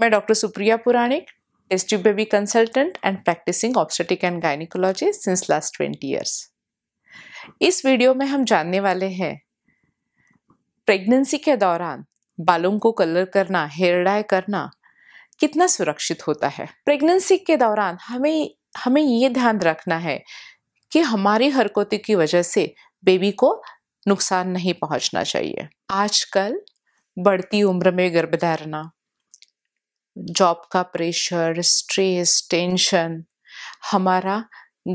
मैं doctor Supriya Puranik test baby consultant and practising obstetric and gynaecology since last twenty years इस video में हम जानने वाले हैं प्रेगनेंसी के दौरान बालों को कलर करना हेयर डाई करना कितना सुरक्षित होता है प्रेगनेंसी के दौरान हमें हमें ये ध्यान रखना है कि हमारी हरकतों की वजह से बेबी को नुकसान नहीं पहुंचना चाहिए आजकल बढ़ती उम्र में गर्भधारणा जॉब का प्रेशर स्ट्रेस टेंशन हमारा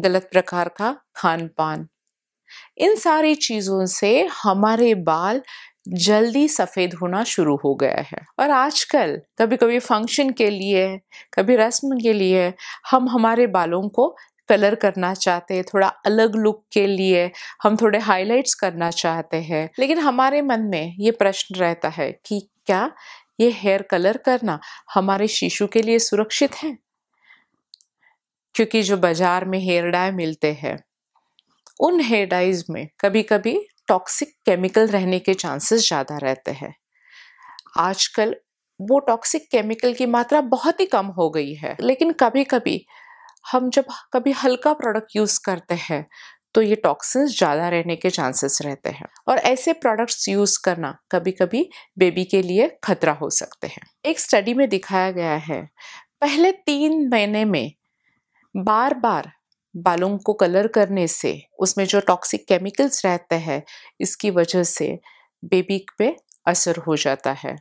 गलत प्रकार का खान पान इन सारी चीज़ों से हमारे बाल जल्दी सफ़ेद होना शुरू हो गया है और आजकल कभी कभी फंक्शन के लिए कभी रस्म के लिए हम हमारे बालों को कलर करना चाहते हैं थोड़ा अलग लुक के लिए हम थोड़े हाइलाइट्स करना चाहते हैं लेकिन हमारे मन में ये प्रश्न रहता है कि क्या ये हेयर कलर करना हमारे शिशु के लिए सुरक्षित है क्योंकि जो बाजार में हेयर डाई मिलते हैं उन हेयर डाइज में कभी कभी टॉक्सिक केमिकल रहने के चांसेस ज़्यादा रहते हैं आजकल वो टॉक्सिक केमिकल की मात्रा बहुत ही कम हो गई है लेकिन कभी कभी हम जब कभी हल्का प्रोडक्ट यूज़ करते हैं तो ये टॉक्सिन्स ज़्यादा रहने के चांसेस रहते हैं और ऐसे प्रोडक्ट्स यूज़ करना कभी कभी बेबी के लिए खतरा हो सकते हैं एक स्टडी में दिखाया गया है पहले तीन महीने में बार बार बालों को कलर करने से उसमें जो टॉक्सिक केमिकल्स रहते हैं इसकी वजह से बेबी पे असर हो जाता है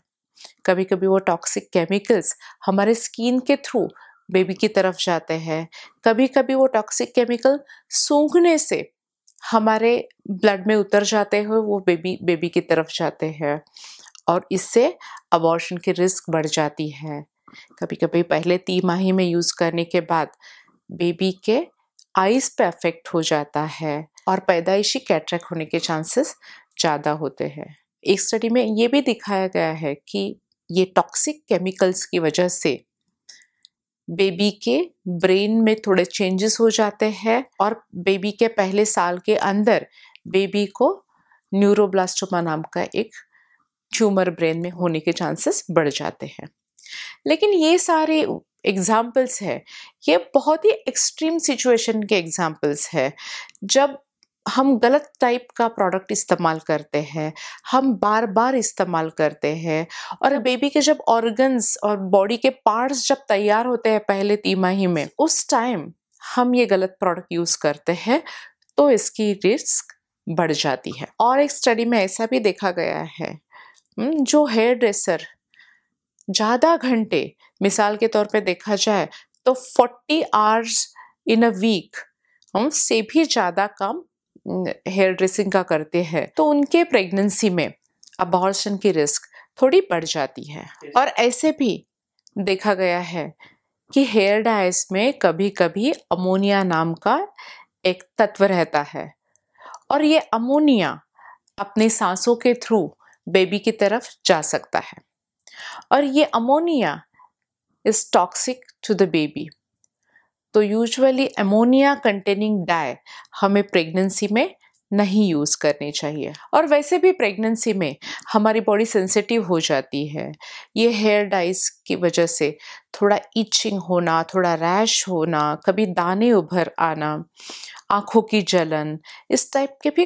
कभी कभी वो टॉक्सिक केमिकल्स हमारे स्किन के थ्रू बेबी की तरफ जाते हैं कभी कभी वो टॉक्सिक केमिकल सूंघने से हमारे ब्लड में उतर जाते हुए वो बेबी बेबी की तरफ जाते हैं और इससे अबॉर्शन की रिस्क बढ़ जाती है कभी कभी पहले माह में यूज़ करने के बाद बेबी के आइज पे अफेक्ट हो जाता है और पैदाइशी कैट्रैक होने के चांसेस ज़्यादा होते हैं एक स्टडी में ये भी दिखाया गया है कि ये टॉक्सिक केमिकल्स की वजह से बेबी के ब्रेन में थोड़े चेंजेस हो जाते हैं और बेबी के पहले साल के अंदर बेबी को न्यूरोब्लास्टोमा नाम का एक ट्यूमर ब्रेन में होने के चांसेस बढ़ जाते हैं लेकिन ये सारे एग्ज़ाम्पल्स है ये बहुत ही एक्सट्रीम सिचुएशन के एग्ज़ाम्पल्स है जब हम गलत टाइप का प्रोडक्ट इस्तेमाल करते हैं हम बार बार इस्तेमाल करते हैं और बेबी हाँ। के जब ऑर्गन्स और बॉडी के पार्ट्स जब तैयार होते हैं पहले तिमाही में उस टाइम हम ये गलत प्रोडक्ट यूज़ करते हैं तो इसकी रिस्क बढ़ जाती है और एक स्टडी में ऐसा भी देखा गया है जो हेयर ड्रेसर ज़्यादा घंटे मिसाल के तौर पे देखा जाए तो 40 आवर्स इन अ वीक हम से भी ज़्यादा काम हेयर ड्रेसिंग का करते हैं तो उनके प्रेगनेंसी में अबॉर्शन की रिस्क थोड़ी बढ़ जाती है और ऐसे भी देखा गया है कि हेयर डाइस में कभी कभी अमोनिया नाम का एक तत्व रहता है और ये अमोनिया अपने सांसों के थ्रू बेबी की तरफ जा सकता है और ये ammonia is toxic to the baby तो यूजुअली एमोनिया कंटेनिंग डाय हमें प्रेगनेंसी में नहीं यूज़ करनी चाहिए और वैसे भी प्रेगनेंसी में हमारी बॉडी सेंसिटिव हो जाती है ये हेयर डाइज की वजह से थोड़ा इचिंग होना थोड़ा रैश होना कभी दाने उभर आना आँखों की जलन इस टाइप के भी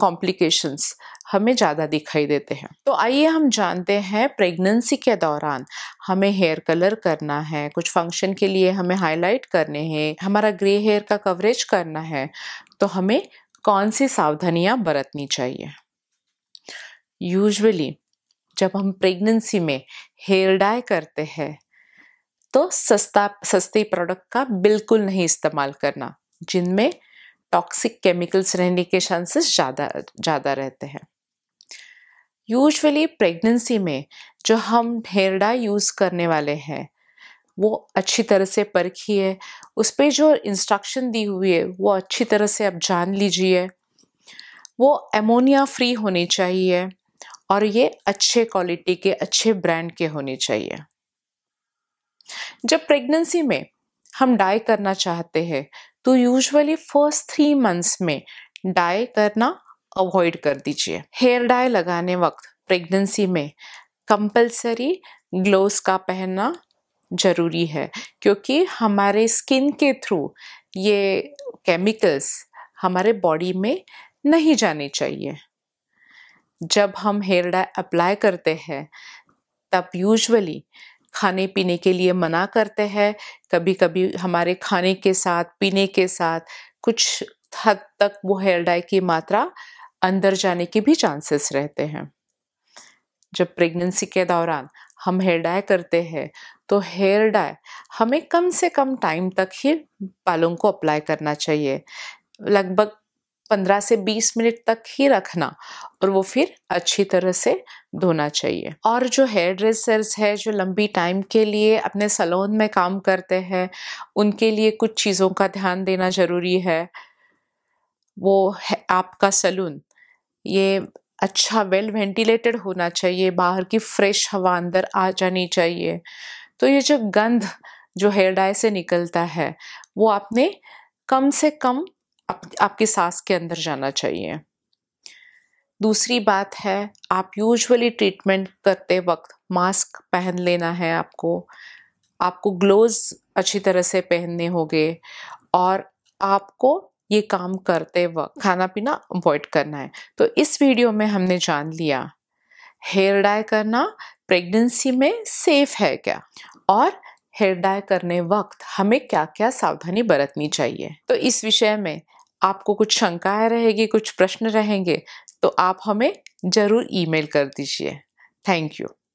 कॉम्प्लिकेशंस हमें ज़्यादा दिखाई देते हैं तो आइए हम जानते हैं प्रेगनेंसी के दौरान हमें हेयर कलर करना है कुछ फंक्शन के लिए हमें हाईलाइट करने हैं हमारा ग्रे हेयर का कवरेज करना है तो हमें कौन सी सावधानियाँ बरतनी चाहिए यूजली जब हम प्रेगनेंसी में हेयर डाई करते हैं तो सस्ता सस्ते प्रोडक्ट का बिल्कुल नहीं इस्तेमाल करना जिनमें टॉक्सिक केमिकल्स रहने के चांसेस ज़्यादा ज़्यादा रहते हैं यूजली प्रेगनेंसी में जो हम ढेरडा यूज़ करने वाले हैं वो अच्छी तरह से परखिए उस पर जो इंस्ट्रक्शन दी हुई है वो अच्छी तरह से आप जान लीजिए वो एमोनिया फ्री होनी चाहिए और ये अच्छे क्वालिटी के अच्छे ब्रांड के होने चाहिए जब प्रेगनेंसी में हम डाई करना चाहते हैं तो यूजुअली फर्स्ट थ्री मंथ्स में डाई करना अवॉइड कर दीजिए हेयर डाई लगाने वक्त प्रेगनेंसी में कंपलसरी ग्लोव्स का पहनना ज़रूरी है क्योंकि हमारे स्किन के थ्रू ये केमिकल्स हमारे बॉडी में नहीं जाने चाहिए जब हम हेयर डाई अप्लाई करते हैं तब यूजुअली खाने पीने के लिए मना करते हैं कभी कभी हमारे खाने के साथ पीने के साथ कुछ हद तक वो हेयर डाई की मात्रा अंदर जाने के भी चांसेस रहते हैं जब प्रेगनेंसी के दौरान हम हेयर डाई करते हैं तो हेयर डाई हमें कम से कम टाइम तक ही बालों को अप्लाई करना चाहिए लगभग पंद्रह से बीस मिनट तक ही रखना और वो फिर अच्छी तरह से धोना चाहिए और जो हेयर ड्रेसर्स है जो लंबी टाइम के लिए अपने सलोन में काम करते हैं उनके लिए कुछ चीज़ों का ध्यान देना ज़रूरी है वो है आपका सलून ये अच्छा वेल वेंटिलेटेड होना चाहिए बाहर की फ्रेश हवा अंदर आ जानी चाहिए तो ये जो गंध जो हेयर डाय से निकलता है वो आपने कम से कम आप, आपकी सांस के अंदर जाना चाहिए दूसरी बात है आप यूजुअली ट्रीटमेंट करते वक्त मास्क पहन लेना है आपको आपको ग्लोव्स अच्छी तरह से पहनने होंगे और आपको ये काम करते वक्त खाना पीना अवॉइड करना है तो इस वीडियो में हमने जान लिया हेयर डाई करना प्रेगनेंसी में सेफ है क्या और हेयर डाई करने वक्त हमें क्या क्या सावधानी बरतनी चाहिए तो इस विषय में आपको कुछ शंकाएं रहेगी कुछ प्रश्न रहेंगे तो आप हमें ज़रूर ईमेल कर दीजिए थैंक यू